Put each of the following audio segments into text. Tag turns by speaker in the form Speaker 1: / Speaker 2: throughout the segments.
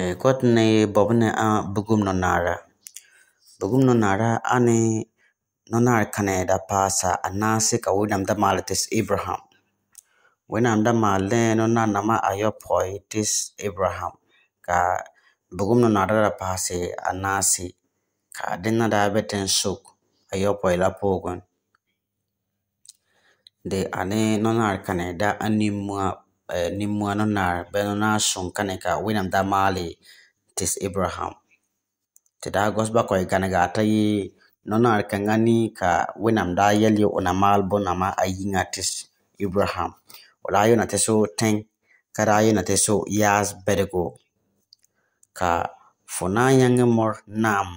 Speaker 1: E, kɔtɔ ne bɔb ne a bugum no nara bugum no nara a ne no nara kane da paasa a naasi ka wɛnam da maale tis abraham wɛnam da maale no na nama ayɔpɔi tis abraham ka bugum no nara da paasi a naasi ka de na da bɛ ten suk ayɔpɔi la poogun de a ne no nara kane da a nimmua Eh, nimwana nar benona sung kaneka winam damali tis Abraham. Teda gosba koi kanega atayi nona arkangani ka winam da yelio unamal bonama ayinga tis Abraham. Olayo na teso teng karayo na teso yas berego ka fona yange mor nam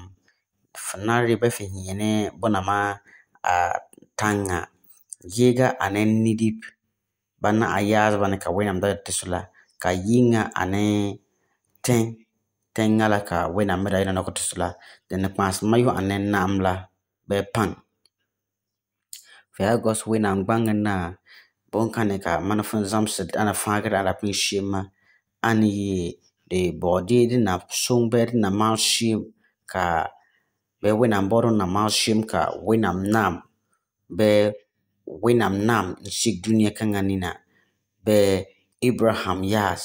Speaker 1: fona ribe finyene bonama a tanga. Yega anen nidip bana na a yaazeba ni ka wẽnnaam da tɩ sʋla ka yĩnga a ne tẽ tẽngã la ka wẽnnaam me da yɩla nɔk tɩ sʋla dẽnd kpãasema yõ a ne nam la bɩ pãn fɩ yaa gɔs wẽnnaam gbãngẽ na bõn ne ka mana fõn zãmsd ãna fãagd ãla pũy siemã ãn yɩ de baoodee na sõng bɩ na maal siem ka bɩ wẽnnaam baood n na maal siem ka wẽnnaam naam bɩ wenam nam nshik dunia kanga na be Abraham yas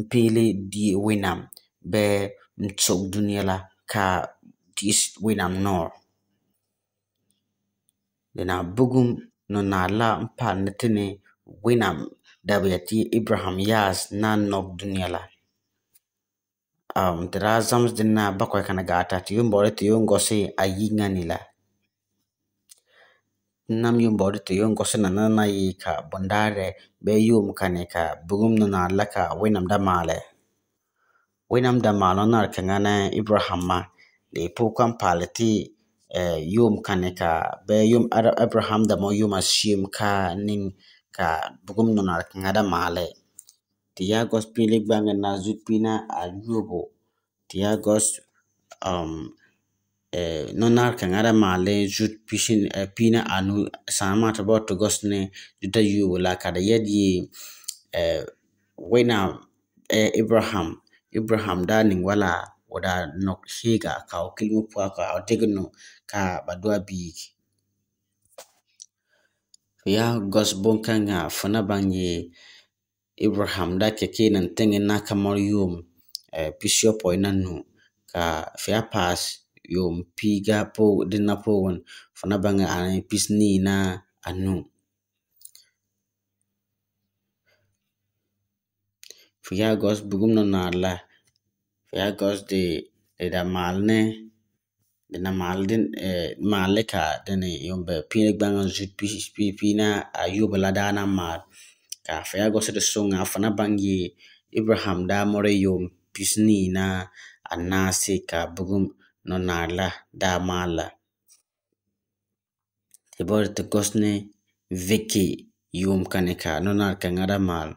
Speaker 1: mpele di wenam bɛ mtsok duniya la ka tis wenam nor dina bugum no na la mpa netene wenam dabiyati Abraham yas na nok dunia la um, tira zams dina bakwai kana gata tiyun bore tiyun gosi ayi ngani la nam yum body to yung kosin na na i ka bondare be yum kane ka bugum na na la ka winam da maalɛ winam da malo na ka ngana ibrahim ma de pu kan palati eh, yum kane ka be yum abraham da mo yum asim ka ning ka bugum na na ka ngada male tiagos pili gbanga na zupina ayubo tiagos um Eh, nonnar kangara male jut pisin eh, pina anu sama ta bot gosne juta yu la kada yadi eh, wena Ibrahim Ibrahim da ning wala wada nok shega ka kilmu pwa ka otegno ka badwa bi ya gos bonkanga fana banye Ibrahim da ke kenan tengen na kamar yum pisyo poinanu ka fia pass yom piga dena powon fana banga ana pisni na anu fiya gos bugum na nala fiya gos de de da malne de na malden eh, malle ka dene yom be pina banga zut pina ayuba la dana mal ka fiya gos de sunga fana bangi ibrahim da more yom pisni na anase ka bugum no naala daa maala ti bore ti kosne viki yum kane ka no naal ka ŋada maal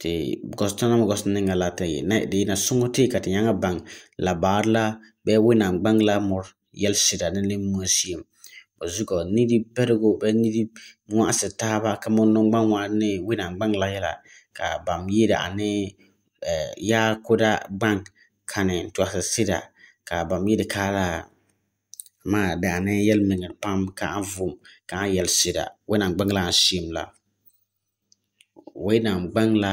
Speaker 1: ti gostanam gosne ŋala ta yi na di na suŋo ti ka ti nyaŋa baŋ labaar la bɛ wenaam gbaŋ la mor yel sira ne le mɔsiem ba zugɔ nidi pɛrigo bɛ nidi ŋmaase taaba kamo nɔŋgbaŋ waa ne wenaam gbaŋ la yela ka bam yira ane yaa eh, ya kuda bank kane tuasa sida ka bam yidi kaala ma daane yɛl miŋir pam ka a vom ka yɛl sida wẽnnaam gbaŋ la n shim la wẽnnaam gbaŋ la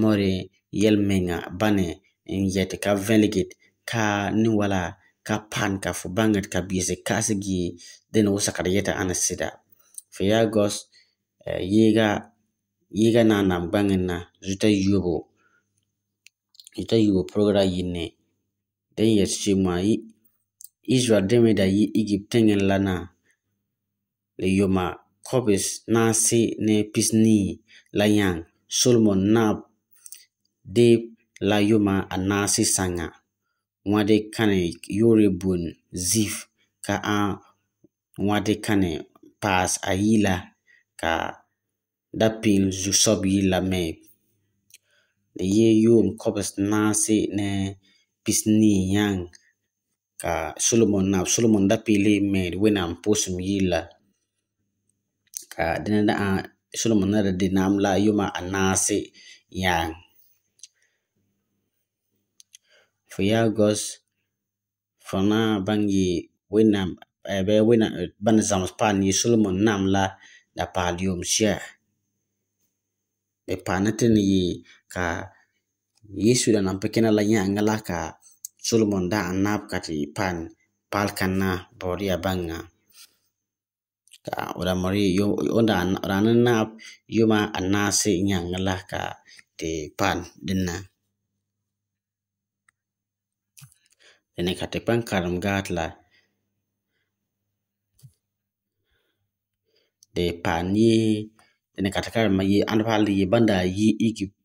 Speaker 1: mori yɛl miŋa bani n yɛti ka veligit ka ni wala ka pan ka fu baŋit ka biisi ka'asegi dini wusegd yeti ani sida fu yaa gɔs yiiga na n nam gbaŋ na zuta yobo Yta yi wopro ra yi ne. De yi esche mwa yi. Izwa deme da yi igip tengen lana. Le yoma kobes nasi ne pisni la yan. Sol mon nap de la yoma anasi sanga. Mwade kane yore bun zif. Ka an mwade kane pas a yi la. Ka dapil zyusop yi la mey. ne ye yom kobes nase ne pisni yang ka solomon na solomon da pili me when i'm posum yila ka dena da solomon na de nam la yuma anase yang for ya gos for na bangi when i'm ebe when i'm ban zam span ye solomon nam la da pali yom share e panatini ye ka yesu da nan pekin ala nya ngala ka sulmon da anap kati pan pal kana bori abanga ka ora mari yo onda ranan na yuma anasi nya ngala ka te pan dinna ene kate pan karam gatla de pani ene kate karam yi anpal yi banda yi igip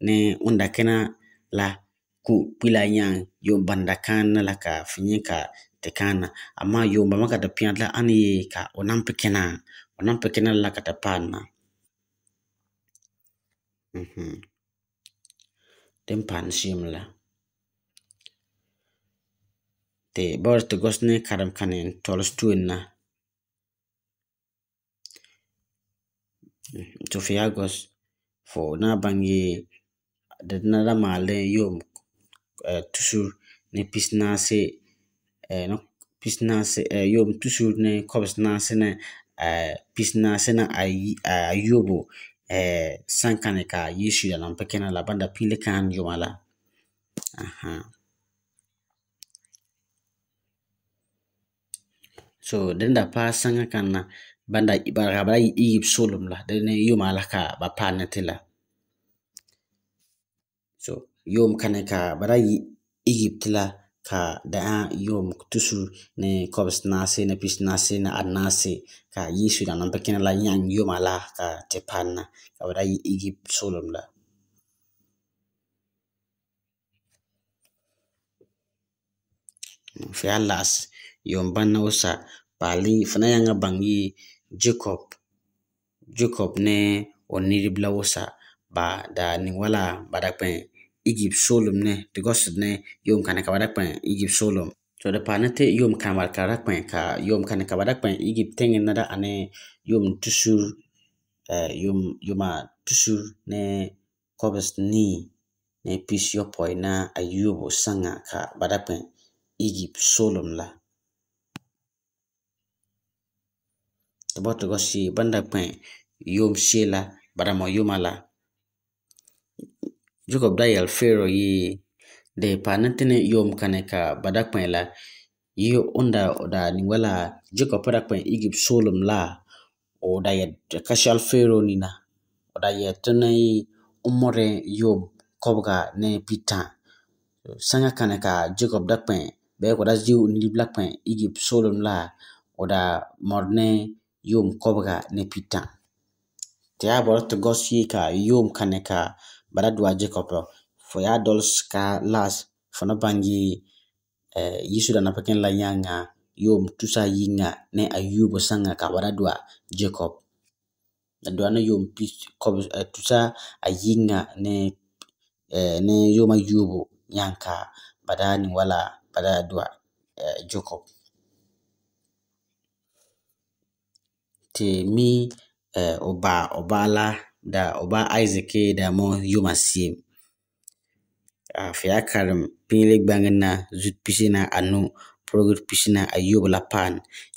Speaker 1: ne wẽnda kena la ku pila yang yo bandakan la ka fẽ yẽ ka tɩ kãanna amma yoomba ka tɩ la ani ye ka fu nan onam pekena fu nan la ka tapana mhm tɩ n paand sɩɩm la tɩ baoor tɩ gos ne karem ka ne n tols mhm. fu yaa fo na bangi dedinara maalen yom eh, tusur ne pis naase eh, no pis naase eh, yom tusur ne kobs naase ne pis naase na ayobo sankane ka yesu ya lampe kena la banda pile kan yomala aha so den da pa sanga kana banda ibarabara yi solum la den yomala ka ba panetila yom kana ka bara egypt la ka daa yom tusu ne kobs naase na pis naase na ad ka yesu dãna pa kẽna la yãng yoma la ka tɩ ka bara egypt solem la fɩ yaa laas yom banna wosa paali fõ na yãngã bãng yɩ jacob jacob ne o nidb la wosa ba da ning wala ba da kpẽ igib solum ne ti gosib ne yom kane kabada kpen igib solum. To da pa nete yom kane mar kabada kpen ka yom kane kabada kpen igib tenge nada ane yom tusur eh, yom yoma tusur ne kobes ni ne pis yopoy na ayubo sanga ka bada kpen igib solum la. Tabo ti gosi banda kpen yom shela bada mo Jacob da yɛli Pharaoh yi di panatini yom kani ka ba da kpɛi la yi unda da ni wala Jacob da kpɛi Egypt solim la o da yɛ ka shɛli Pharaoh ni na o da yɛ ti ni n miri yom kɔbga ne pitã sɛŋa kani ka Jacob da kpɛi bɛɛ ka o da zi o niribila kpɛi Egypt solim la o da miri ni yom kɔbga ne pitã ti ya bɔri ti Gɔ yee ka yom kani ka dua Jacob fo ya dols ka las fo na bangi eh, yisu dana pakin la yanga yo tusa yinga ne ayubo sanga ka du'a Jacob na dua na yo pis kob uh, eh, tusa ayinga ne eh, ne yom ayubo yanka ni wala baradua eh, Jacob te mi eh, oba obala da ɔba isaac da mo yoma sie afei karim pili gbaŋ na zut pisina anu progut pisina ayub la pan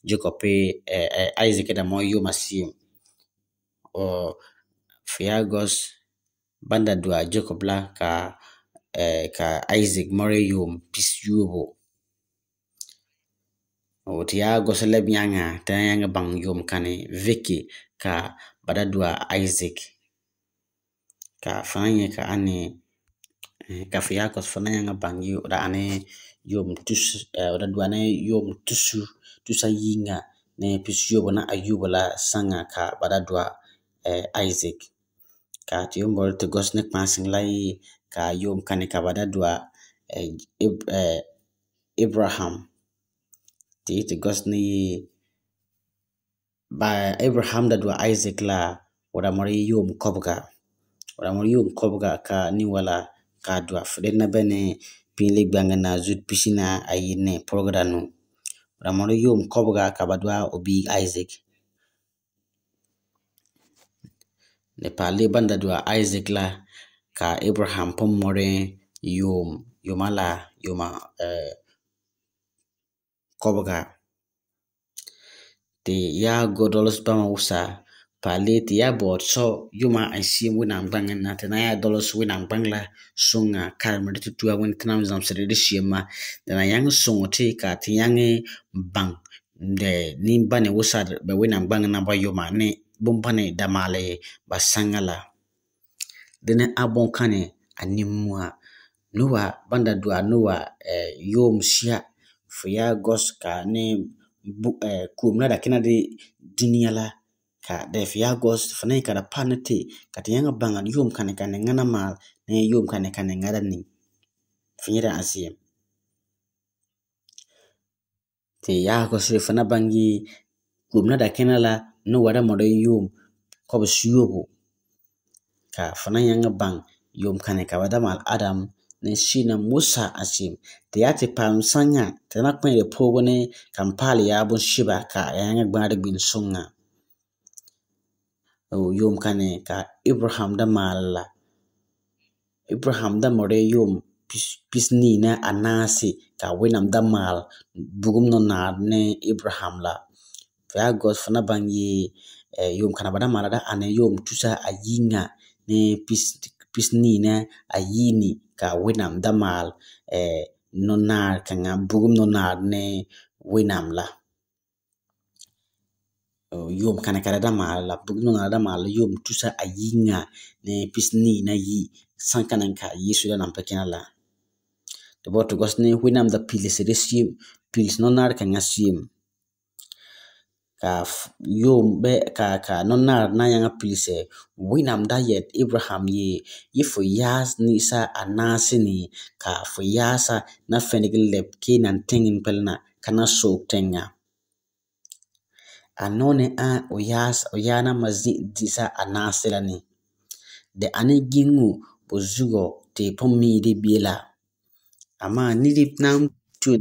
Speaker 1: jacob eh, eh, isaac da mo yoma sie o fiagos banda dua jacob la ka eh, ka isaac more yom pis yubo wotu ya gosa lab yanga ta yanga bang yom kane veki ka bada dua isaac ka kafanya ka eh, ka kafiyakos fana yãngã bãng ra ane yoom tus ra eh, du ane yoom tusu tusa yĩnga ne pis yobo na ayuba la sãnga ka ba da dua eh, isaac ka tɩ yom bor tɩ gos ne kpãasẽng la ye ka yoom kani ka ba da dua abraham tɩ yɩ tɩ gos ne ye ba abraham da dua isaac la wada mor ye yoom kɔbega yo ka niwala kawa fre bene pe bang na zut pisina amo yoko ka ba oi Isaac Nepaban Isaaclah ka eham more yo yo yo eh, te ya go dolos bang. paleti ya bot so yuma aisi wina bangan na tena ya na wina la sunga karmri tu tu awin tnam zam sere shima tena yang sungo te ka ti yang bang de nimba ne wusar be na bang na ba yuma ne ne da male ba sangala de ne abon kane animwa nuwa banda dua ah, nuwa e eh, yom sia fya goska ne bu, e eh, kumna da kina di dunia ah, la ka def ya gos fana ka da pan te ka te yanga bangan yum kan kan ngana mal ne yom kan kan ngada ni finyira asiyem te ya gos fana bangi gumna da kenala no wada modo yom ko ba ka fana yanga bang yom kan ka wada mal adam ne shina musa asim te ya te pam sanya te na kwen pogo ne kampali ya bun shiba ka yanga gbadi bin sunga yom kane ka ibraham da mala ibraham da more yom pis ni na anasi ka winam da mal bugum no na ne ibraham la fa god fana bangi yom kana bada mala da ane yom tusa ayinga ne pis pis ni na ayini ka winam da mal eh no na ka bugum no na ne winam la Oh, yom kana kada maala la bugno na da mala yom tusa ayinga ne pisni na yi sankana ka yi su da nan pakin ala to to gosne winam da pilis resi pilis non nar kan asim ka yom be ka ka non nar na yanga pilise eh. winam da yet ibrahim ye fo yas ni sa anasi ni ka fo yasa na fenigil lep kinan tengin pelna kana sok tenga anone a uyaz, uyana mazidisa anasirani. De ane gingu bozugo te pomi de biela. Ama nidip nam tu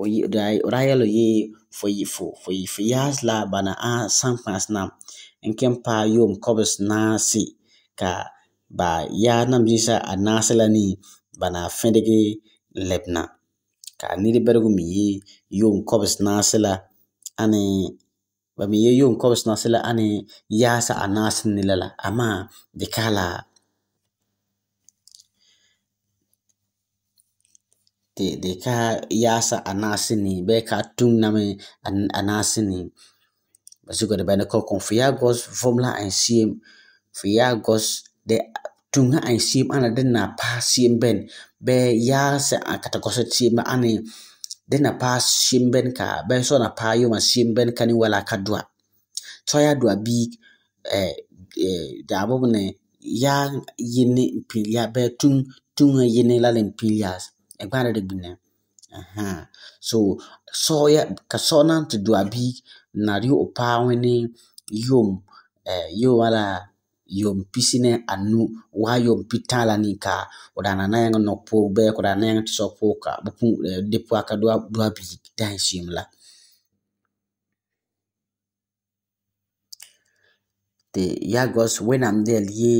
Speaker 1: oyi- dai orayalo ye fo yi fo fo yi fo yas la bana a sampas nam nkem pa yom kobus nasi ka ba ya nam jisa a nasi la ni ba na fẽdge lɛbna ka a nidbɛrgu mi yi yoom kɔbes naasi la ani ba mi yɛ yoom kɔbes naasi la ani yaasa a naasi ni la la amaa di ka la ti di ka yaasa a naasi ni bɛɛ ka tum nami a naasi ni ba zugu di ba ni kɔ kɔn fu la an siem fu yaa gɔs de tũngã n seem ãna din na paɛ seem bɛn bɛɛ yaa sẽn ã ka tɩ kɔsɛ seemba ãne din na paɛ seem bɛn ka bɛɛ sɔna paɛ yoma seem bɛn ka ne wala ka dɔa tɔ yaa dɔa biig daabo ne yaa yini n pili yaa bɛɛ yini la le n pili yaa e gbaara di gbinɛ so sɔɔya ka sɔɔ na n tɩ dɔa biig n na de o paɛ wẽne yom e, yowã la yompisine anu waa yompi tãala ninka daana na yãng nog poog bɩ kʋ daana na yãng tɩ sog pʋʋka bɩ pũ de pʋa ka doa biig dãn sɩɩm la tɩ yagɔs wẽnnaam dɛl ye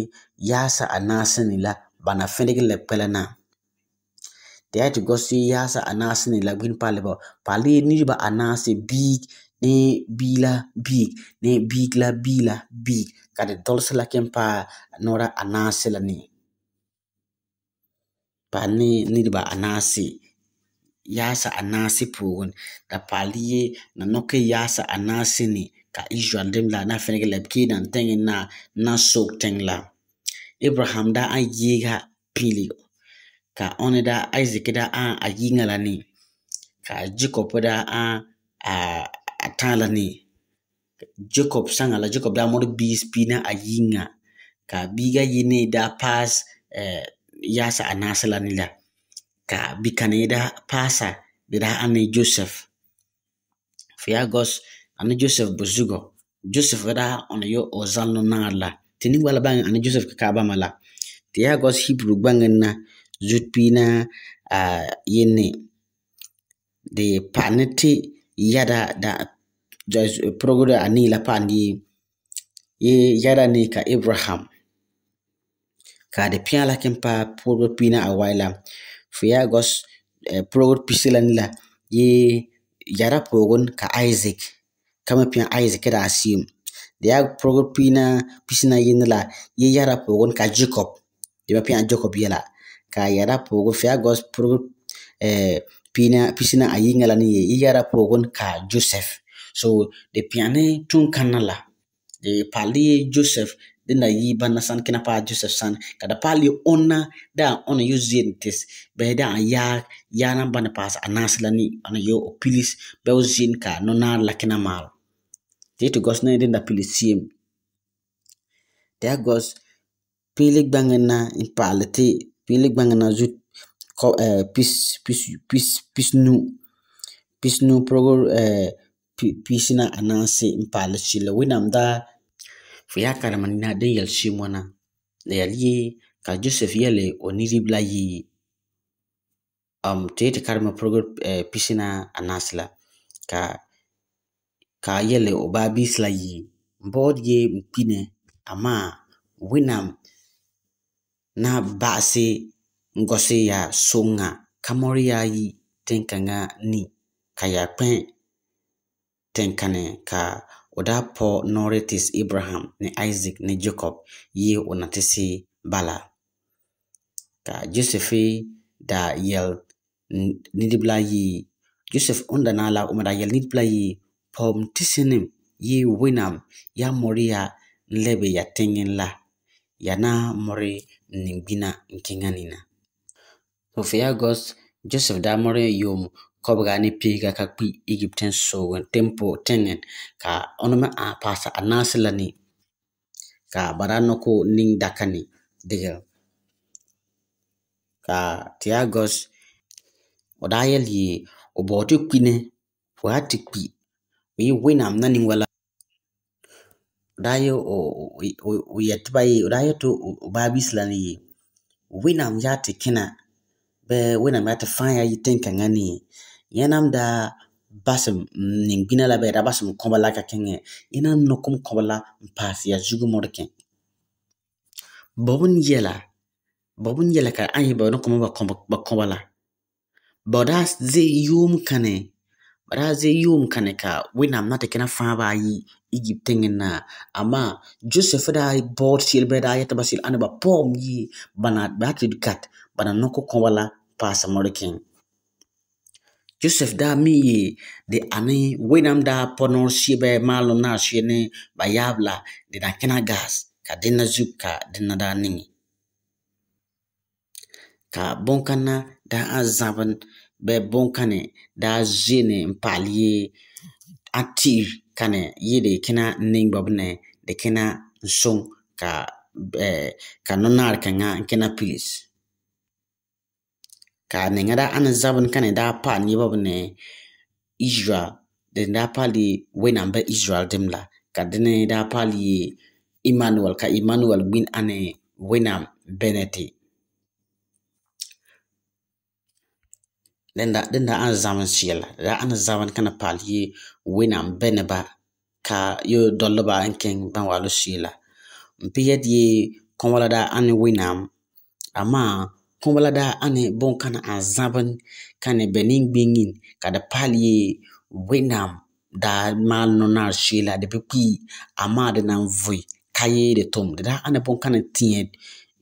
Speaker 1: yaasa a naasẽ la bana fẽdg la kpɛlã tɩ yaa tɩ gɔs ye yaasa a naasẽ la gbin ba pale niriba ba naasẽ biig ne bila big ne big la bila big kade dolse la kem pa nora anase la ni pa ne niriba anase yasa anase pogon ta paliye na noke yasa anase ni ka isual dem la na fenege la ke dan tenge na na sok teng la ibraham da an yega pili ka one da isaac da an a yingala ni ka jacob da an a uh, atan la ni jacob sanga la jacob da mɔdɔ bii spina a yi ŋa ka bii ka yi ne da paas yaasa a naasa la ni la ka bi kana yi da paasa bi kan da ah, ane joseph fiagos ane joseph bozugo joseph da ɔne yɔ ɔzan no naa la tini gba la ba ŋa ane joseph kaka ba ma la tiagos hebrew gba ŋa na zutpina a ah, yi ne de pa ne ti yada da progoda ani la pandi ye yada ni ka Abraham ka de pia la kempa progo pina awaila fiagos eh, progo pisilan la ye yada progon ka Isaac kama pia Isaac da asim de ya progo pina pisina yin la ye yada progon ka Jacob de pia Jacob yela ka yada progo fiagos progo eh, pina pisina a yiŋa la ne ye i yara pogon ka joseph so de piane tun kana la de pali ye joseph de na yi ba nasan kina pa joseph san ka da pali ona da ona yu zientis be da a ya ya na ba na pas anas la ni ona yo opilis be zin ka no na la kina mal de to gos de na pilisiem de gos pili gbangena in pali ti pili gbangena zut puisse, puisse, puisse, puisse nous, puisse nous, puisse na anansi mpaali shila wẽnnaam daa fo yaa karema nina din yɛl shi mɔna la yɛl ye ka joseph yele o nirib la yi um, tɩ yetɩ karema pʋrg na a la ka ka yɛle o baabiis la yi n baood ye n kpine amaa wẽnnaam na ba'ase ngɔsi ya sunga kamori ya yi tinkanga ni ka ya kpɛ tinkani ka oda daa pɔ ibrahim abraham ni isaac ni jacob yi unatisi na bala ka josefi da yɛl nidibla yi josef n da na la o ma da yi pɔm tisinim yi winam ya mori ya n ya tengen la ya na mɔri n ningbina n Ophiyagos Joseph Damore Yom kɔbega ne piiga ka kpi Egyptian soowen tempo tenen ka ɔnome a pasa anaasɛ la ni ka bara no ko nin daka ni digil ka Tiagos ɔdaa yɛ lie ɔbɔɔte kpi ne waa te kpi oyi winam na ni wala ɔdaa yɛ oyɛ tiba ye ɔdaa yɛ to ɔbaa bi sila ne ye winam yaa te kina bee wẽnnaam yaa tɩ fãa yaa yɩ tẽn kãngã ne yãnnaam daa basem ning-gbina la bɩ da basem kõba la ka kẽngẽ yẽnnaam nokm kõba la n paasɛ yaa zugu modkẽ ba bun yɛla ba yɛla ka ãn yɩ ba nokm ba kõba la ba daa ze'e yoom kãne ba daa ze'e yoom kãne ka wẽnnaam na tɩ kẽna fãa baa yɩ egypt tẽngẽ na amma joseph daa baood sɩl bɩ daa yɛtɩ ba sɩl ãne ba paoom yɩ ba na tɩ gat banan nou kou kou wala pa sa modekin. Yosef da mi ye, de ane, wè nam da ponon sibe malon na siye ne bayab la, de dan kena gaz, ka dena zyup ka, dena da nini. Ka bonkana, da an zavan, be bonkane, da zye ne mpalye, atir kane, ye de kena nini babne, de kena zon, ka nonar kanya, kena pis. ka niŋda a ni za bini ka ni daa pa niriba ni Israel din daa pa li wɛnnaam ba Israel dim la ka di ni daa pa li Emmanuel ka Emmanuel gbini a ni wɛnnaam bɛni ti. Dinda dinda a ni zabin shee la di a ni zabin ka paali yi wɛnnaam ka yi doli ba n kin ban waa lu shee la. N piyɛ di yi kɔŋɔ la daa a ni kumbalada ane bon kana a zaban kane benin gbingin ka da paliye winam da mal no na shila da pipi amma da nan vui kaye da tom da da ane bon kana tiye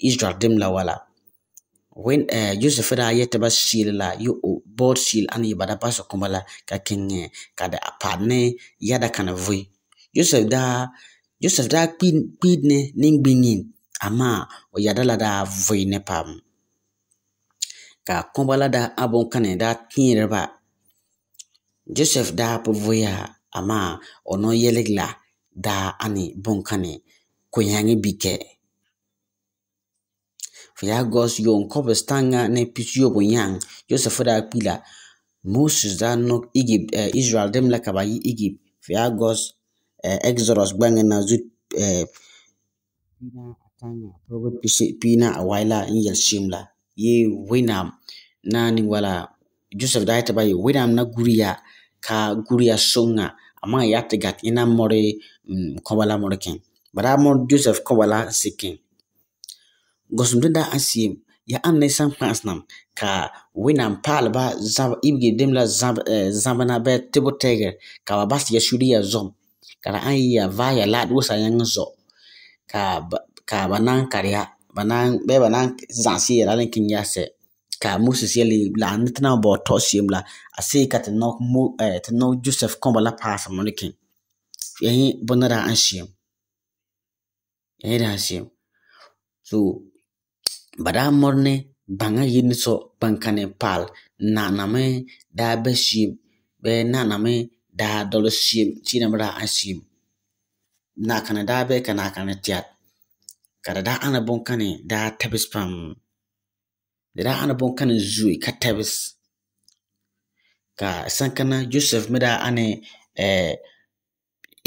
Speaker 1: israel dem la wala when uh, eh, yusuf da ya taba shila la yo o bor shil ane ba da paso kumbala ka kenye ka da apane ya da kana vui yusuf da yusuf da pidne ning gbingin amma o yadala da vui ne pam ka a kɔba la daa a boŋkani daa ba joseph da bi ama amaa o la daa ani boŋkani koyaŋi bikɛ fo yaa gɔs yoŋ kɔbi stanga ne pisiyobo nyaŋ joseph da kpi la moses daa nok egypt eh, israel dem la ka ba yi egypt fo gɔs eh, exodus gbɛŋɛ na zu eh, pina a tanga pɔgɔ pina a waila n yɛl shim la ye wenam na ni wala joseph da ta baye wenam na guriya ka guriya songa ama ya te gat ina more mm, kobala more ken bara mo joseph kobala sikin gosum da asiem ya an ne san pas nam ka wenam palba zab ibge demla zab eh, zabana be tebo teger ka ba bas ya shuri ya zom ka kara an ya vaya lad wosa yang zo ka ka banan karya banang be banang zansi yɛrɛ ale kin ya sɛ ka musu sɛli la ne tɛna bɔ tɔ siyem la a se ka tɛ nɔk mo ɛɛ tɛ nɔk joseph kɔnba la paasa mo ne kin yɛhi bɔna da an siyem yɛhi da an siyem so bada mɔri ne baŋa yi ne sɔ bankane paal naaname na bɛ da bɛ naaname daa dɔlɔ siyem sinamira an siyem naakana daa bɛ ka naakana tiyat ka daa ana bõn-kãne daa tɛbs pãm di daa ana bõn-kãne ka tɛbs ka sãn kana joseph me daa ane eh,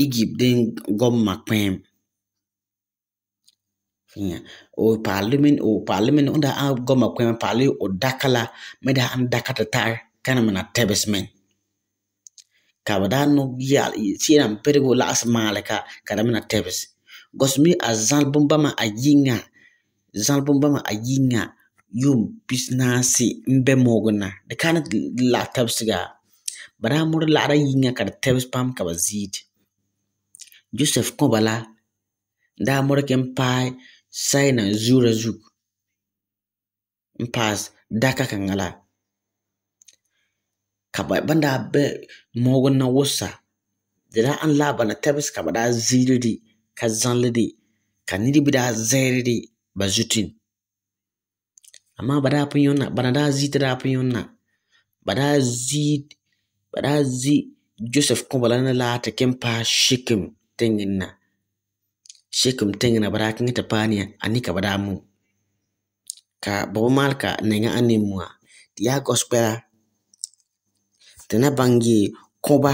Speaker 1: egypt din gɔmma kpẽem o paalli min o paalli min n daa gɔmma kpẽem paalli o daka la me an ana daka tatar kana mina tɛbs meŋ ka ba daa no yɛl sɩɩra n pidgo lagsi maalɛ ka ka da mina Gɔs a a zali bumbama ayi ŋa zali bumbama ayi ŋa yom bisinesi n bɛ moogi na di kana la laɣa tɛbisiga bi daa miri laɣara yi ŋa ka di tɛbisi pam ka ba ziiri joseph kɔba la daa miri ka n paai saina zura zugu n daka kaŋa la ka ban daa bɛ moogi na wusa da daa ani laa bana tɛbisi ka bi daa ziiri di ka zãlde ka niriba daa zɛɛrɩ ba zutin amma ba daa pun yõnna da zi ziita daa pun yõnna ba da zi ba da zi joseph kõ bala la ta tɩ ken paɛ shikim tẽngẽ na shekem tẽngẽ na ba da kẽngẽ tɩ paɛ nia a nika ba da mu. ka ba malka maalɛ ka nɛŋa a ne mua tɩ ya gospɛla tɩ na bãng yee kõba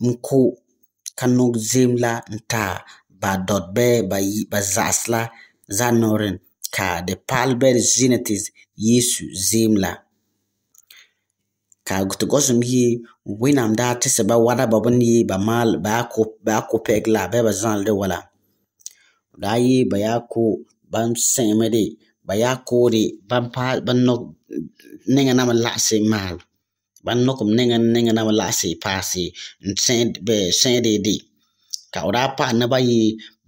Speaker 1: kanuk kanug la nta ba dɔt be ba za'asɛ la zanɔɔren ka di paɣali bɛɛ di zina ti Yeesu zim la ka ti gɔsum yi wẽnnaam daa tisi ba wada ba bini yi ba yaa ku pɛgila bɛɛ ba zãlɛ di wala daa yi ba ya ku ban siɣimi di ba yaa koodi ban niŋa na mi laɣisi maali Banunɔkum niŋ n niŋ nam laɣasi paasi n seindi di ka o daa pahi nabayi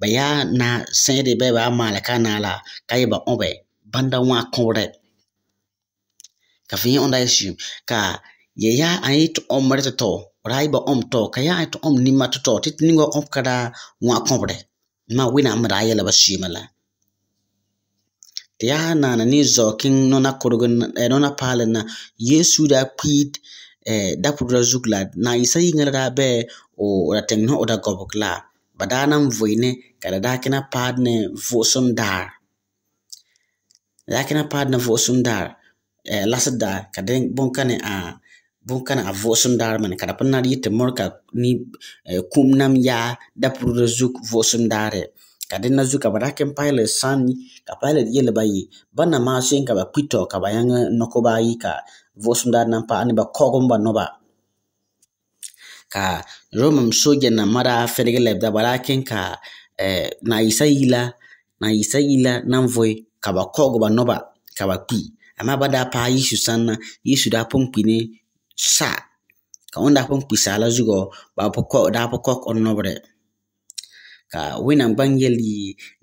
Speaker 1: ba yaa na seindi bɛ yaa maali ka naa la ka yi ba o bɛ banda ŋmaa kuɣuri ka vinyo on daa ʒim ka yɛ yaa a to ti om miri ti tɔ o daa yi ba om tɔ ka yaa a to ti om nima ti tɔ ti ningo om ka daa ŋmaa kuɣuri n maa winaam mi daa yɛla ba sheemi la ti na ha naani ni yi zuɣu ka nona paali na Yeesu daa kpii Eh, dakurula zukulad na isa yiŋirdaa bɛɛ o da tiŋ ni o da gɔbigi la ba daa na voini ka di daa kina paad ni vo'osum daar di daa kina paad ni vuɣusim daar eh, lasi daa ka di bunkani a bunkani a vuɣusim daar mini ka di pun nari yi ti miri ka ni eh, kum nam yaa dapurili zuk vuɣusim daari ka di na zu ka ba daa kini pilot sani ka pilot yɛli ba yi ba na maa ka ba kpi tɔ ka ba nyaŋ nɔko baa yi ka ani ba aniba ba noba ka romam soja na mara da bala kin ka eh, na isa ila nan voi ka ba kaba ba noba ba kpi amma da pa yisu sanna yisu da pon kpine sa ka on da pon kpi sala zugo ba po ko da po kok on nobre ka yi bangeli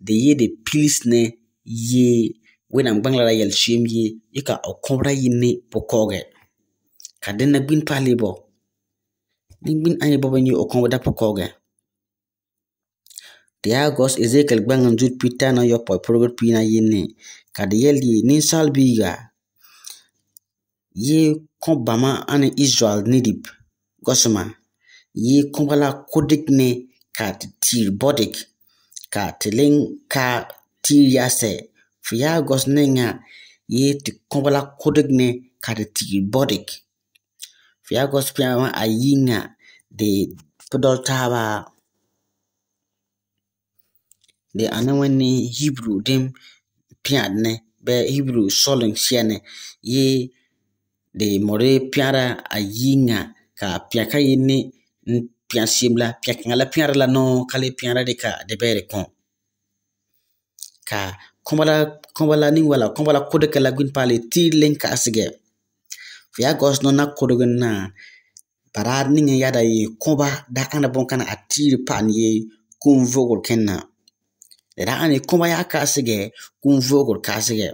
Speaker 1: de ye de pilis ne ye wẽnnaam gbãngã ra yɛl-sɩɩm ye y ka a kõbra yɩ ne pʋ-kaoogɛ ka dẽnna gbin pa lebɔ ningbin ãn yẽ bɔba yẽ o kõbda pʋ-kaoogɛ tɩ yaa gɔs ezekiɛl gbãngã pita na yɔpɔi pʋrgd piinã yɩnne ka ni yɛl ye ninsaal-biiga yɩ kõ-bãmã ã ne israɛl nidib gɔsema yɩ kõbã la a ne ka tɩ tiir ka tɩ ka tiir yaa Fiya gos ne nga ye ti konpola kodek ne kade tigil bodek. Fiya gos pya wan a yi nga de pedol tawa. De anewen ni jibru dem piat ne. Be jibru soleng sya ne. Ye de more piara a yi nga. Ka piaka yi ne piansim la. Piak nga la piara la non. Kale piara de ka debere kon. Ka... kõbala kõbala ning wala kõbala kodeke la gwin paale tiir len kaasige fo yaa gos nõ na kodge na baraad ningẽ yada ye kõba da ãna bõnkãna a tiir paan ye kũum voogr kẽnna la da ãn ye kõba yaa kaasge kũum voogr kaasge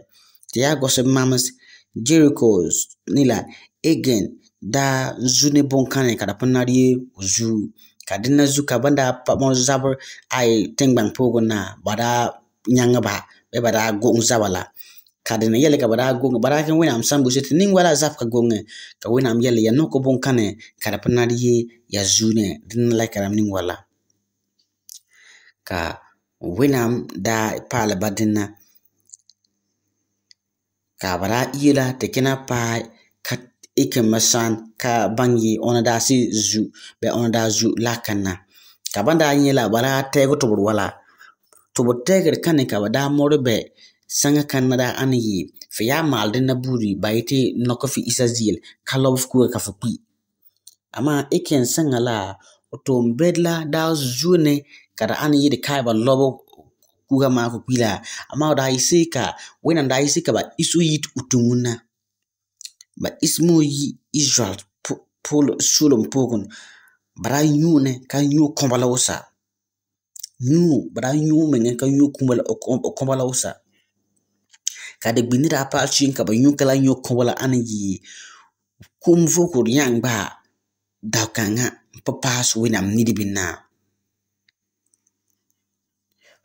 Speaker 1: tɩ yaa gos b mams jericos ni la egen da n zu ne bõnkãne ka dapõ nar ye o zuu ka dẽnna zu ka bãn da pa bõn zabr ay tẽngbãng poogr na bada yãngba Eh, bara gung zawala kadina yele ka bara bara ke winam sambu sit ning wala zap ka gung eh. ka winam yele ya noko bon kane kada penari ya zune din la karam ning wala ka winam da pala badina ka bara yela te kena pa ka ikke masan ka bangi ona da si zu be ona da zu lakana ka banda yela bara te go wala tɩ b tɛɛgr ka ne ka ba daa mor bɛ sãngã kãnã daa ãn yɩɩ fɩ yaa maalde nabuuri ba yetɩ nɔk fɩ isa ziyel ka lɔb f kuga ka fɩ kpi amaa y kẽn sẽngã la b tʋʋm bed la daa zuene ka da ãn yɩɩd kaɛ ba lɔb kuga maa fɩ kpi la amaa daa yɩsɩ ka wẽnnaam daa yɩsɩ ka ba isu yit utumun na ba ismo yi israel solum pʋgẽ ba daa yũune ka yũ kõba la wosa nyuwo bara nyuwo mɛ ŋa ka nyuwo kunbala o kɔnbalaw sa ka di gbini daa paɣa shee ka ba nyu ka la nyuwo kɔnbala ani yi kum vokuri nyaŋ gba daw ka ŋa n pi paasi wɛnnaam nidibin naa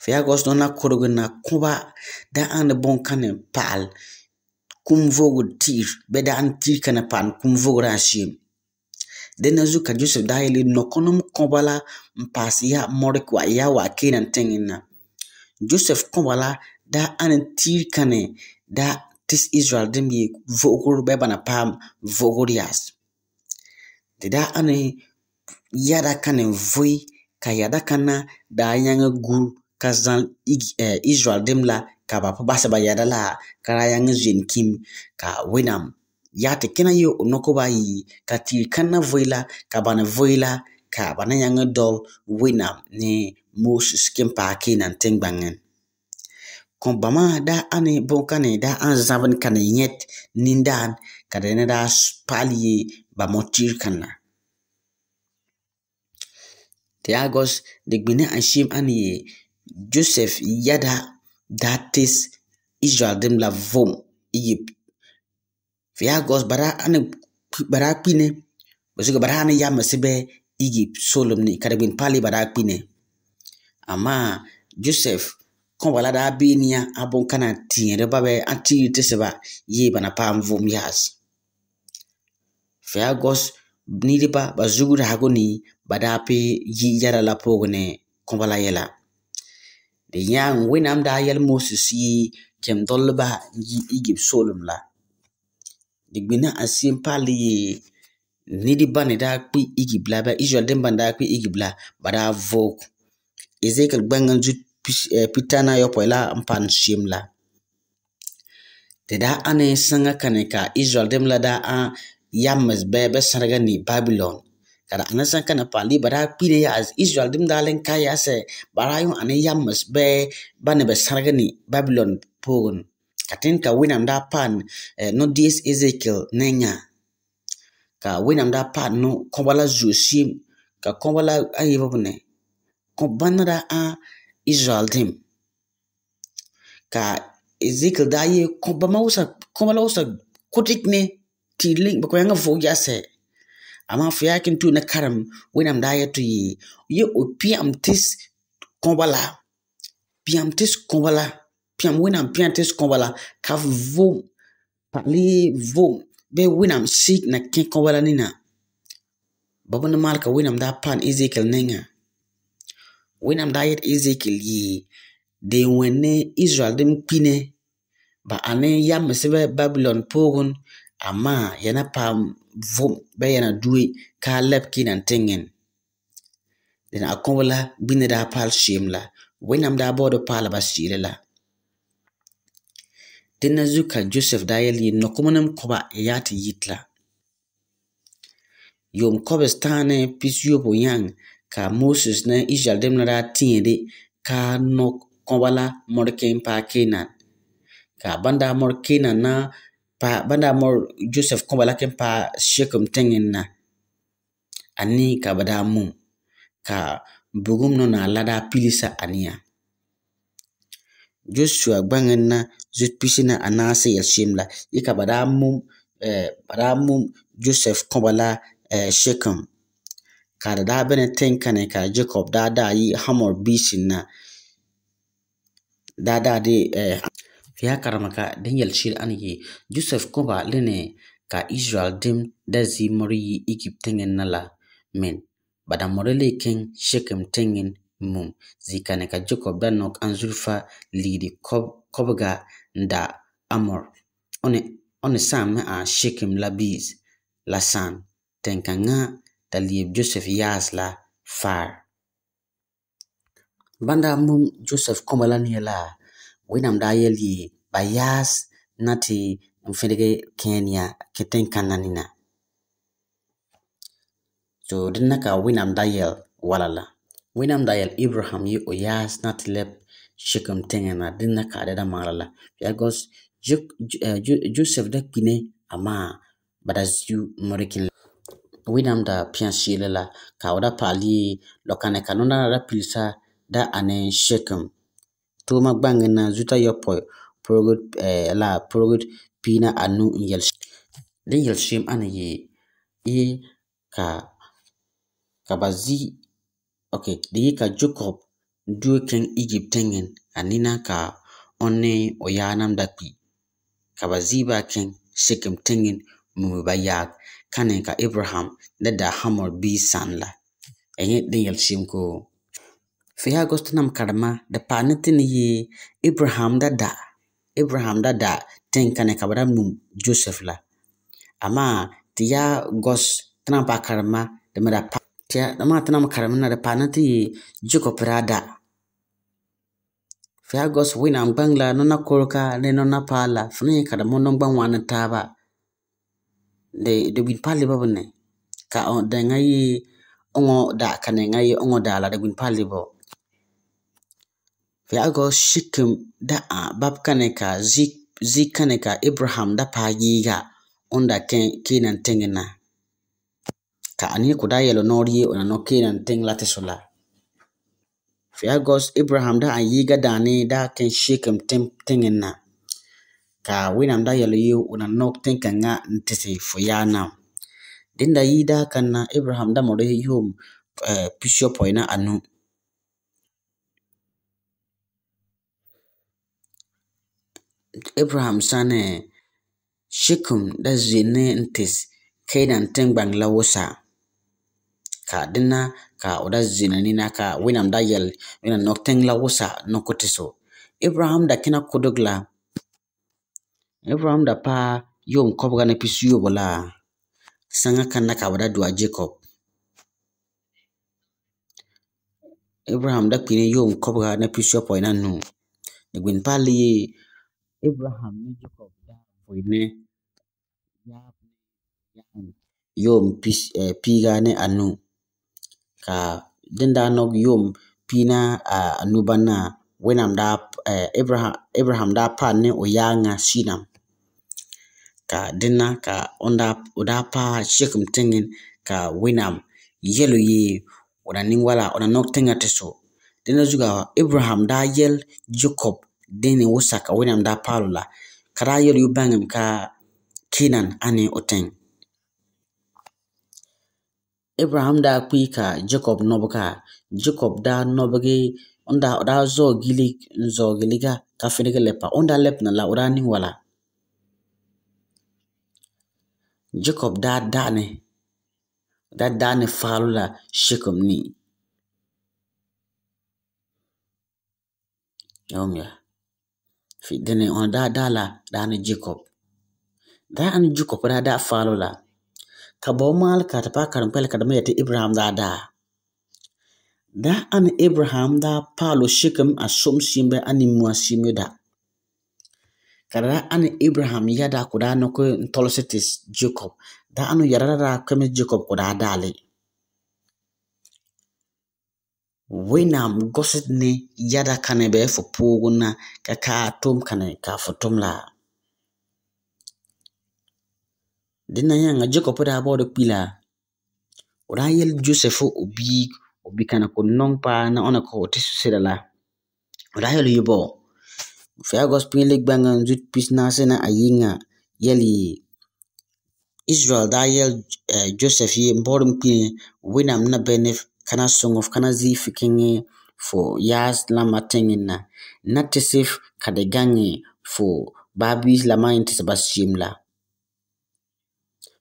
Speaker 1: Fiyagos dɔna kurigi na kɔba daa ani bɔnkani paɣal kum vogur tir da daa tir kana pan, kum ra ashim Then also can uh, Joseph daily wa kobala mpasia morikwa na kenan tengina. Joseph kobala da anantir kane da tis Israel dem ye vogor bebana pam vogorias. De da ane yada kane voi ka yada kana daa yanga gu ka zan eh, Israel dem la ka ba pa basa ba yada la ka yaŋa zen kim ka winam. Yate kena yo ou noko bayi ka tir kanna vwe la, ka banan vwe la, ka banan yan nge dol, we nam ni mous sikem pake nan tenk bange. Kon bama da ane bon kane, da an zavan kane nyet nindan, kade ne da palye ba motir kanna. Te a gos, dek bine an shim ane, Joseph yada datis izwa dem la vom, iyeb. Vyaghos bara ane bara pine, besugo bara ane ya mesibe igi solomni kadagbin pali bara pine. ama Joseph kõ bala daa bee nia a bõn-kãna n tẽedba bɛ a tẽer tɩ sẽba yee bana paam vom yaas Vyaghos niriba ba zugrasgo ni ba daa pe yi yɛra la pʋgẽ kõ bala yɛla d yãa wẽnnaam daa yɛl moses yɩ kem dolba yi Egypt solem la digbina asiɣen paali niriba ni daa kpi igibila Israel din ban daa kpi igibila ba daa vooi Ezekiel gbaŋa zu pita ni la n pan la di daa ani sanga kani ka Israel dim la da a yami bɛ sãrega ni Babylon ka di ana sãn kana paali ba daa kpini ya Israel dim daa len ka ya ba daa yuun ani yamisi bɛ ba ni bɛ sãregi ni Babylon puuni katin ka winam da pan eh, no dies ezekiel nenga ka winam da pan no kɔbala zuosim ka kɔbala ayi bo ne kɔ banra a israel dim ka ezekiel da ye kɔbama wusa kɔbala wusa kutik ne ti link ba yanga fo se ama fo yakin tu na karam winam da ye tu ye ye opiam tis kɔbala piam tis kɔbala piyam wen am piyante skon wala, kav voun, pa li voun, be wen am sik na kin kon wala nina. Babou nan malka, wen am da pan ezekil nenga. Wen am dayet ezekil yi, dewen ne Israel, de mpine, ba anen yam sebe Babylon pogon, ama, yana pa voun, be yana dwi, ka lep kin an tengen. Den akon wala, bine da pal shim la, wen am da bode pala basire la, di zu zuka joseph da yel yin nokumanem koba yati yitla yom kobe stane pisio bo yang ka moses na israel dem na tiende ka no kobala morken pa kenan ka banda mor kenan na pa banda mor joseph kobala ken pa shekum tengen na ani ka bada mum ka bugum no na lada pilisa aniya Joshua gbaŋen na zutpisi na anasa ya shimla ika ka ba eh, ba daa mum Joseph kobala la eh, shekem ka da daa tinka ne ka Jacob da da yi hamor biisin na daa da di eh, fi ya karimka din yɛli Joseph koba li ni ka Israel dim da zimuri yi Egypt tiŋin na la min ba da mɔri li kin mum zikane ka Jacob da nok an zulfa liidi kobga da amor one saame a shekim labis la san tenka nga da lieb Joseph yaas la far banda mum Joseph komalani la nia la da yeli ba yaas nati mfedege Kenya keten nina so dinaka ka wenam da yel walala wẽnnaam da a yɛl ibraham yɩ o yaas na tɩ lɛb sɩkem tẽngẽ na dẽn na kaadɛ da maala la bɩagos ya josef eh, da kine a maa ba da zu mɔrɩkẽ wẽnnaam da pẽa sɩɩle la ka a wa da paal yɩ lɔkãne ka nõndãna da pilsa da a ne sɩkem tʋʋma gbãngẽ na zu ta yɔpɔ porgd eh, la porgd piina a nu n yɛl dẽn yel-sɩɩm ane yɩ ka ka ba zi okay de yika jacob duo ken egyptengen anina ka on ne o yaanam dakpi ka ba ziba ken shekem tengen mumi ba yaag kane ka abraham da da hamor bi san la ɛnyɛ de yɛl shim ko fi agost nam karama da pa ne tene ye abraham da da abraham da da ten kane ka bara mum joseph la ama ti ya gos tnam pa karama da mara pa tɩ dama tɩ nam karem nẽ d paa ne tɩ jik b ra a da fɩ a gos wɩnaam gbãng la nẽ na korka ne nẽ na paala fẽ ne yẽkda mondom gbãng wã ne taaba d win pa lebb ne ka dɛngã yɩ ɔngɔ da ka nengã yɩ ɔngɔ daa la d win pa lebb fɩ a gos sikem da ã bab kãne ka zik kãne ka abraham da paa yɩɩga õn da kẽ kɩɩ nan tẽngẽ na ka anyị da yelo n'ọrie ona no kenan ting lati sola fiagos ibrahim da an yiga dani da kan shekem tem tingin na ka winam da yelo yi ona no ting kan nga ntisi fuyana dinda yi da kan na ibrahim da mo yom eh, pisho poina anu Ibrahim sane shikum da zine ntis kaidan tin gbangla wusa. ka dina ka oda zinanina ka winam da yel wina la wusa nokotiso ibrahim da kina kodogla ibrahim da pa yom kobga na pisu yobola sanga kanna ka oda dua jacob ibrahim da kpini yom kobga na pisu yopo ina nu nigbin pali ye ibrahim ni jacob da poine yom pis eh, piga ne anu ka din daa nog yom pina a nuban na wẽnnaam daa e, abraham daa paad ne o yaanga sinam ka dina ka o daa paa shekem um tẽngen ka wẽnnaam yɛlo yee ona ning wala ona nog tẽnga tɩ so dẽna zuga abraham daa yɛl jacob dẽne wʋsa ka wẽnnaam daa paalo la ka daa yɛl yo-bãngem ka kenan a ne o tẽng abraham daa kpee ka jacob nɔbega jacob da daa onda da zɔɔ gili n zɔɔ giliga ka finigi lepa on daa la o daa wala jacob daa daani daa daani faalu la shekem ni yawmiya dini on daa daa la daani jacob daa ani jacob daa daa faalu la ka ba maal ka ti pa karim-kpɛli ka di mi yɛti Ibrahim daa daa. Daa ani Ibrahim daa paalo shikim a som shimbe a nimmua shimbe da. Ka daa ani Ibrahim yada daa ku daa nɔki n ti Jacob. Daa ani yɛrira daa kɛmi Jacob ku daa daali. Wẽnnaam gɔsd ni yada kani bɛɛ fu poogo na ka kaa tom kani kaa fu tom la. Dina yãnga Jacob daa baooda kpila o daa yɛl Joseph o bia o bikana ka o na ɔna ka o tɩ sʋsɩda la o daa yɛl yobao fo yaa gospel gbãngã zut pisnaasɛ na a yɩnga yɛl Israel daa yɛl uh, eh, Joseph ye n baoodum kpẽ na bɛ ne kana sõŋf kana zɩɩfɩ kẽngẽ fo yaas lama tẽngẽ na na tɩ fo baabiis la man yẽ ba sɩɩm la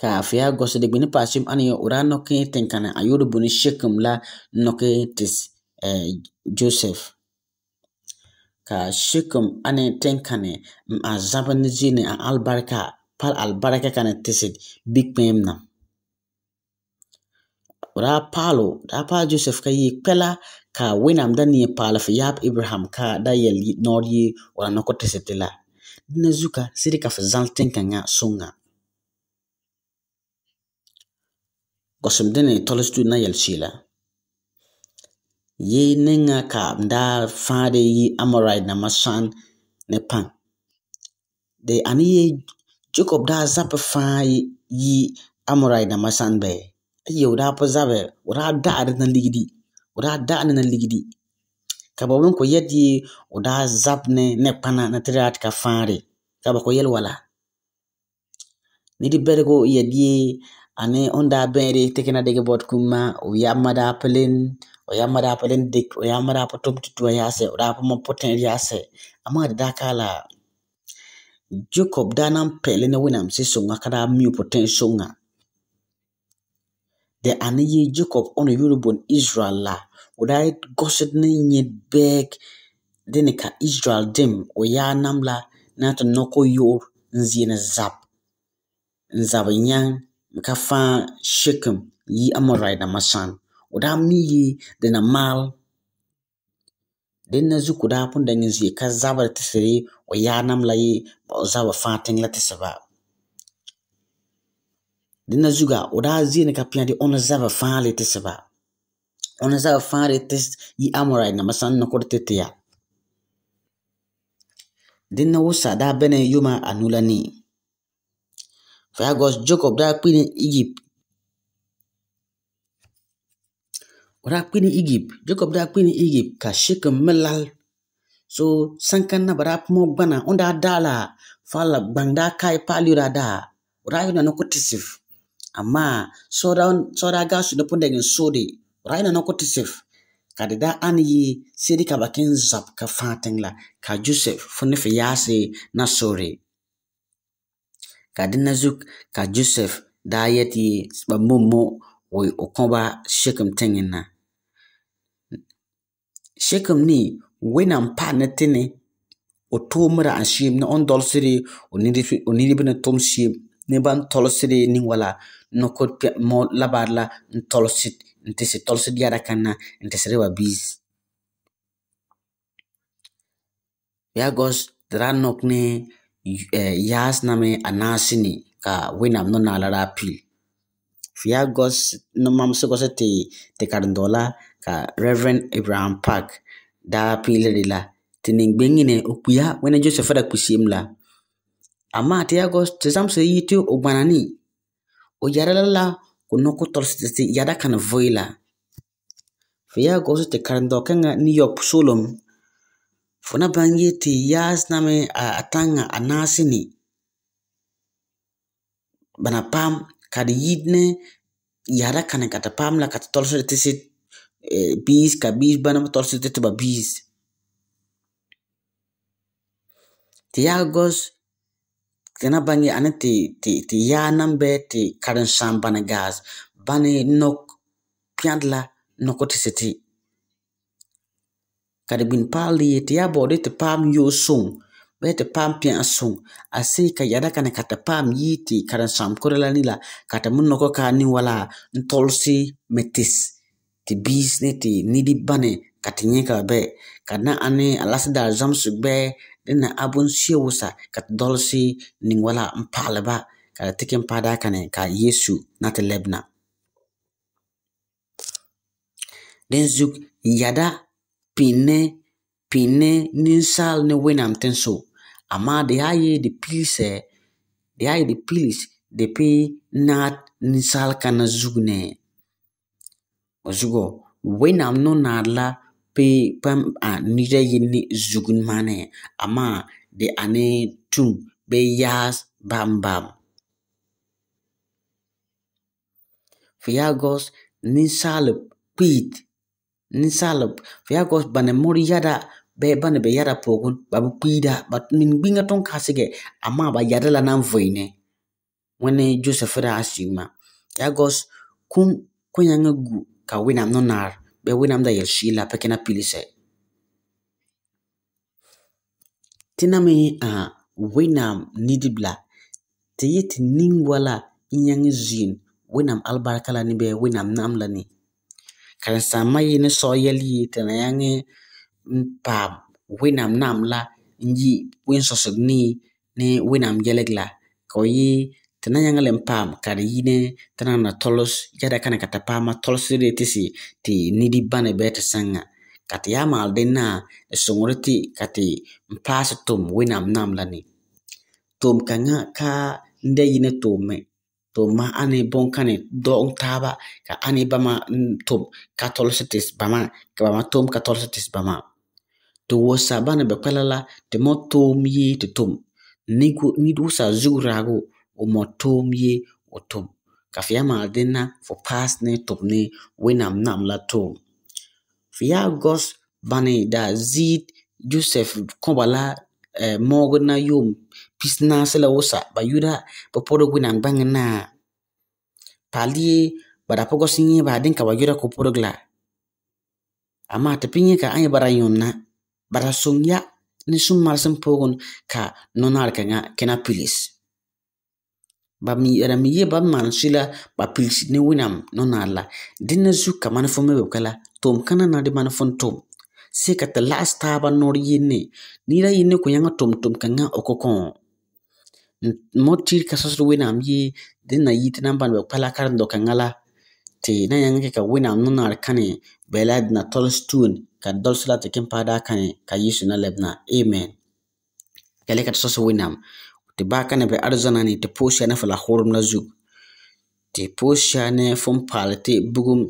Speaker 1: kafia gɔsɛdigbi ni paasim ani yi ura nɔki tinkana a yi rubuni shekim la nɔki tis eh, joseph ka shekim ani tinkani tinkana a zaba ni zini a albarka pal albarka kani tis big kpɛm na ura paalo da pa joseph ka yi kpɛla ka winam da ni paali fi yab ibrahim ka da yi nɔɔri ura nɔkɔ tisid la dina zuka sidi ka fi zan tinkana suŋa gɔsumdini tɔlistu na yɛlisheela yi niŋa ka n daa faadi yi amorait na masan ni pan di a ni yɛ jakob daa zabi faa yi amorait na masan bɛɛ ayi o daa pɔi zabi o daa na ligidi o daa daɣari na ligidi ka ba bini ku yɛti yi o daa zabi ni ni ka faari ka ba ku yɛli wala ni di bɛligu yɛ Ani onda bẽere tɩ na dɩk bɔd kumã o yamba daa pelen o yamba daa pelen dɩk fu yamba daa putum tutua yaasɛ o daa puma putẽ yaasɛ amaa di daa kaa kaala Jacob daa na n pɛ'ɛli ni wẽnnaam se'suŋa ka daa mi o putẽ suŋa di a ni yee Jacob o ni yʋlum bɔn Israel la fu daa e gɔsedi ni nyɛ bɛɛk dini ka Israel dim fu yaa nam la na ti nɔkɔ yoor n zieni zab n zab e nyaŋ fa shekem yi amurai da masan uda miyi da na mal den na zuku da pun da nyin zuye ka zaba da tisiri o ya nam la yi ba o zaba fatin la tisi ba den na zuga uda zi ne ka piya di ona zaba fa le tisi ba ona zaba fa le tisi yi amurai na masan na kurti tiya den na wusa da bene yuma la ni Fagos Jacob dara kpini ni Egypt. Wada kpini ni Egypt. Jacob dara kpini ni Egypt ka shekin milal. So sankan na bara kuma gbana onda dala fala gbanda kai pali rada. Wada yuna no kutisif. Amma soda gasu na punda yin sode. Wada yuna no kutisif. ka di daa ani yi sedi ka ba ken zab ka fãa tiŋ la ka joseph fo ne fo yaase na sore ka di nazuk ka joseph daa yɛti ba mommo o kõba shekem tiŋa na shekem ni wẽnnaam paana tɩni o toomra n sɩɩm ni n dɔlsɩre o nirib ni tʋm sɩɩm ni ba n tɔlsɩre wala nokd mo la baar la n tɔlsɩd n tɩ sɩ tɔlsɩd yara kãna n tɩ sɩ ba biis yaa gos dɩ ra ne Yasname anaasene ka Winam no naalara appeal. Fia Gos no mam so gos te te karindola ka Reverend Abraham Park da appeal de la tinengbengine okuya wena Joseph da kusiem la. Ama te Gos te samse yiti ogbanani o yarala la kunoko tolsiti yada kana voila. Fia Gos te karindola kenga New York solom fo bangi ti yaas na mi a taŋa ni bana pam ka di yi ne kata pam la kata tolso tɔlso e, ti si biis ka ya biis bana tɔlso ti ti ba biis ti yaa gos ti na ane ti ti ti ya nam bɛ ti karen sam bana gaas bani nok piandla la nok ti ka di gbin paa lee ti ya bɔɔde ti paam yoo soŋ bɛɛ ti paam pẽ a soŋ a sii ka yadaka ni ka lah. ti paam yi ti ka di sãm kore la ni la ka ti mi nɔkɔ ka a ni wala n tɔlesi mi tis ti biis ni ti nidi bani ka ti nyɛ ka ba bɛɛ ka na a ni a lasi daa zɔmsi gbɛɛ di na a bonsie wusa ka ti dɔlesi ni wala n paɣali lah, ba ka di tiki n paa daa ka ni ka yeesu na ti lɛbi na. din zuk yada pinnen, pinnen, ninsaal ne Wenham-ten zo. Ama de haai de pils hè. De haai de pils. De pe naad ninsaal kana zugne. Ozugo. Wenham no naad pe pam a nire yini zugun mane. Ama de ane tum be yaas bam bam. Voor Jagos, ninsaal ninsaal fu yaa gɔs ba ni mori yada bɛɛ ba ni bɛ yada pɔgum ba bi kpiida ba min gbiŋa tʋnkasigɛ amaa ba yada la nan vo'inɛ wẽni joseph daa sigema yaa gɔs kum kõ gu ka wẽnnaam nonaar bɩ wẽnnaam da yel-sɩɩl la pɩkẽna pilisɛ tɩ name ãa wẽnnaam nidib la tɩ yɩ tɩ ning wala n yãng zĩin wẽnnaam albarka la ni bɩ wẽnnaam nam la ni karisama sama ni sɔɔyɛli yi te na yaŋɛ paa winam nam la ini win sosok ni ni winam jelek la ka o yi te na yaŋɛ le paa ka ni na tolos, tɔlɔs yɛrɛ kana ka ta paa ma tɔlɔs de te si te nidi ba ne bɛ te saŋa ka te yaa maale de na sɔŋɔri te winam nam la ni Tum kanga ka n de yi ni tom To ma ane bonkane do ontaba, ka ane bama mm, tom katolositis bama. Ka bama tom katolositis bama. To wosa bane bepele la, te mo tom ye te tom. Ni wosa ziw rago, o mo tom ye o tom. Ka fiyan ma adena, fo pasne, topne, we nam nam la tom. Fiyan gos bane da zid Yusef kongbala eh, mongo na yonm. pisna sila wosa ba yuda ba podo gwi nan bang na pali ba da pogo sinye ba din ka ba yuda ko podo gla ama ta pinye ka anya bara yon na bara sunya ni sun mar sun pogon ka nonar ka nga kena pilis ba mi yara mi ye ba man sila ba pilis ni winam nonar la din na zu ka manfo me kala tom kana na de manfo tom se ka ta last ta ba nor yin ni ni ra yin ko yanga tom tom ka nga okokon motir kasasro wẽnnaam yɩ d na yɩ tɩ na n bãn bɩ pa la karen dɔka ŋa la tɩ na yãng kɛ ka wẽnnaam nunaar kãne bɩ la d na tols tun ka dɔls la tɩ kẽn paa daa kãne ka yeesu na lɛbna amen ka lɛka tɩ sõs wẽnnaam tɩ baa kãne bɩ arzãna ne tɩ pʋʋsya ne fo la hʋʋremdã zug tɩ pʋʋsya ne fo n paal tɩ bugum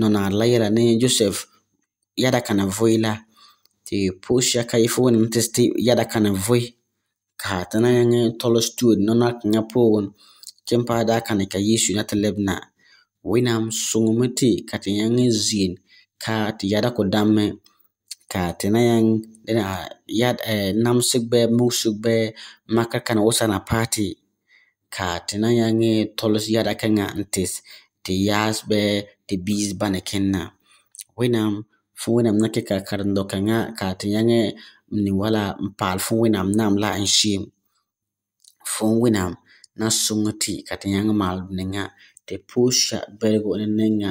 Speaker 1: nunaar la yɛla ne joseph yada kana voe la tɩ pʋʋsya ka yɩ fo wẽnnaam tɩ yada kana voe Kaati eh, na nyaŋɛ tɔla steward nɔnɔla kaŋa puan kyɛ paɛ daakini ka Yeesu na ti lebe na Weenam suŋɛ mi ti ka ti nyaŋɛ ziim ka ti yɛla ku da ka ti na nyaŋɛ dɛna namesi bɛɛ mugesi bɛɛ makɛ kana wuu sana paɛ ti ka ti na nyaŋɛ tɔlesi yada kaŋa n tisi ti yaasi bɛɛ ti biisi bana kini na. Weenam fum weenam na kika karindɔ kaŋa ka ti nyaŋɛ ni wala n paal fu wẽnnaam naam la n sɩɩm fu wẽnnaam na sʋŋ tɩ ka tɩ yãng maal nengã tɩ pʋʋsa bɛrgo ne nengã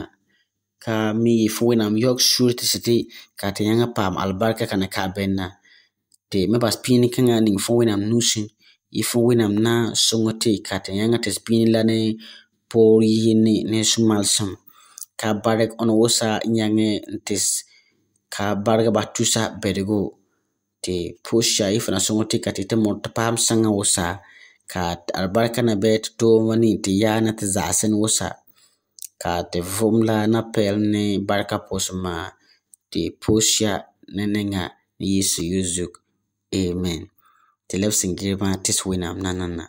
Speaker 1: ka mi yɩ fu wẽnnaam yɔg sur tɩ sɩtɩ ka tɩ yãng paam albarka kana ka a bɛnna tɩ me bas pĩin kãngã ning fu wẽnnaam nuusẽ yɩ fu wẽnnaam na sʋŋ tɩ ka tɩ yãng tɩ pĩin la ne pʋʋr yɩ ne ne sʋmalsem ka barg ũn wʋsa yãng n tɩ ka barg ba tusa bɛrgo tɩ pʋʋsa y fãna sõŋ tɩ ka tɩ tɩ mʋr tɩ paam sãŋa wʋsa ka albarka na bɩ tɩ toomã ni tɩ yaana tɩ zagsẽn wʋsa ka tɩ vom la napɛɛl ne barka pʋsẽ maa tɩ pʋʋsa ne nẽŋa ne yeesu yuzuk amen tɩ leb sẽn gɩrmã tɩ sẽn wẽnnaam nanana